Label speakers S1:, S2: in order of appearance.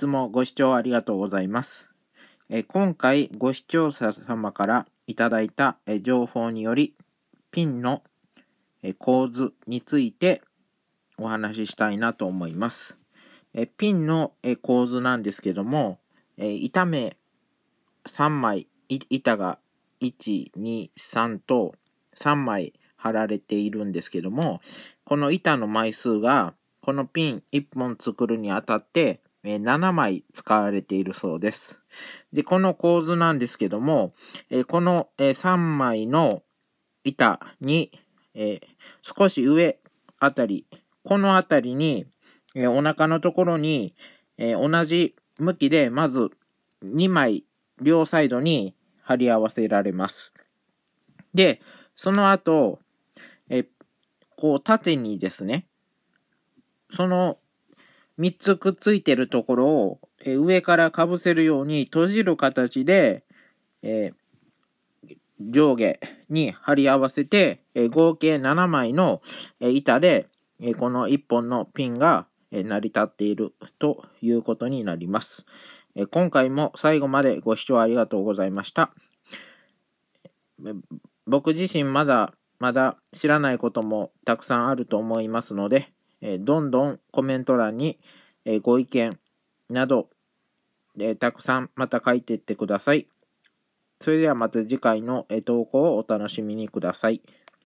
S1: つもご視聴ありがとうございます。え今回ご視聴者様からいただいたえ情報によりピンのえ構図についてお話ししたいなと思います。えピンのえ構図なんですけども、え板目3枚板が123と3枚貼られているんですけどもこの板の枚数がこのピン1本作るにあたってえ7枚使われているそうです。で、この構図なんですけども、えこの、え3枚の板に、え少し上あたり、このあたりに、えお腹のところに、え同じ向きで、まず2枚両サイドに貼り合わせられます。で、その後、えこう縦にですね、その3つくっついてるところを、え上からかぶせるように閉じる形で、え上下に貼り合わせて、え合計7枚の、え板で、えこの1本のピンが、え成り立っているということになります、え今回も最後までご視聴ありがとうございました。僕自身まだまだ知らないこともたくさんあると思いますので、えどんどんコメント欄に、えご意見など、えたくさんまた書いていってください。それではまた次回の投稿をお楽しみにください。